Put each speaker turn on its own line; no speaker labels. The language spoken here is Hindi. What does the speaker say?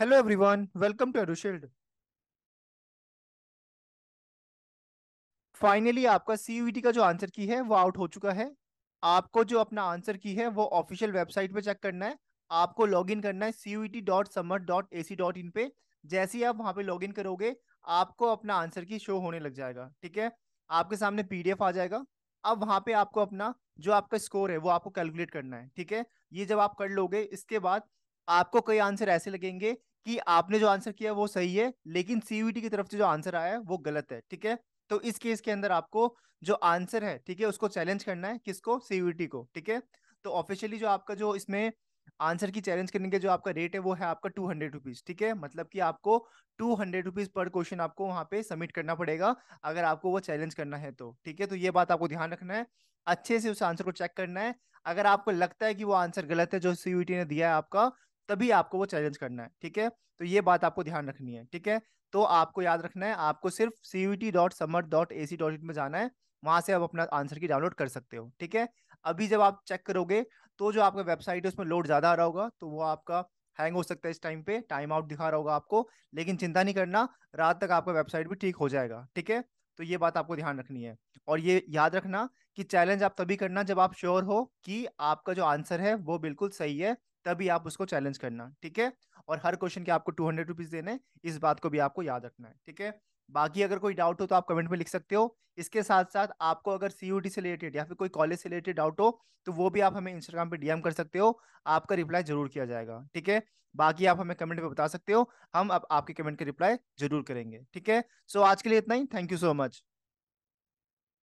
Hello everyone, welcome to EduShield. Finally आपका सीयूईटी e का जो आंसर की है वो आउट हो चुका है आपको जो अपना आंसर की है वो ऑफिशियल वेबसाइट पे चेक करना है आपको लॉगिन करना है सीयूईटी डॉट समर dot A C dot in पे जैसे ही आप वहां पे लॉगिन करोगे आपको अपना आंसर की शो होने लग जाएगा ठीक है आपके सामने पीडीएफ आ जाएगा अब वहां पे आपको अपना जो आपका स्कोर है वो आपको कैलकुलेट करना है ठीक है ये जब आप कर लोगे इसके बाद आपको कई आंसर ऐसे लगेंगे कि आपने जो आंसर किया वो सही है लेकिन सीयूटी की तरफ से जो आंसर आया है वो गलत है ठीक है तो इस केस के अंदर आपको जो आंसर है ठीक है उसको चैलेंज करना है किसको सीयूटी को ठीक है तो ऑफिशियली जो आपका जो इसमें आंसर की चैलेंज करने के जो आपका रेट है वो है आपका टू हंड्रेड रुपीज ठीक है मतलब कि आपको टू हंड्रेड रुपीज पर क्वेश्चन आपको वहां पे सबमिट करना पड़ेगा अगर आपको वो चैलेंज करना है तो ठीक है तो ये बात आपको ध्यान रखना है अच्छे से उस आंसर को चेक करना है अगर आपको लगता है कि वो आंसर गलत है जो सीयूटी ने दिया है आपका तभी आपको वो चैलेंज करना है ठीक है तो ये बात आपको ध्यान रखनी है ठीक है तो आपको याद रखना है आपको सिर्फ CUET dot dot A C dot in में जाना है वहां से आप अपना आंसर की डाउनलोड कर सकते हो ठीक है अभी जब आप चेक करोगे तो जो आपका वेबसाइट है उसमें लोड ज्यादा आ रहा होगा तो वो आपका हैंग हो सकता है इस टाइम पे टाइम आउट दिखा रहा होगा आपको लेकिन चिंता नहीं करना रात तक आपका वेबसाइट भी ठीक हो जाएगा ठीक है तो ये बात आपको ध्यान रखनी है और ये याद रखना कि चैलेंज आप तभी करना जब आप श्योर हो कि आपका जो आंसर है वो बिल्कुल सही है तभी आप उसको चैलेंज करना ठीक है और हर क्वेश्चन के आपको टू हंड्रेड रुपीज देने इस बात को भी आपको याद रखना है ठीक है बाकी अगर कोई डाउट हो तो आप कमेंट में लिख सकते हो इसके साथ साथ आपको अगर टी से रिलेटेड या फिर कोई कॉलेज से रिलेटेड डाउट हो तो वो भी आप हमें इंस्टाग्राम पे डीएम कर सकते हो आपका रिप्लाई जरूर किया जाएगा ठीक है बाकी आप हमें कमेंट में बता सकते हो हम अब आपके कमेंट के रिप्लाई जरूर करेंगे ठीक है सो आज के लिए इतना ही थैंक यू सो मच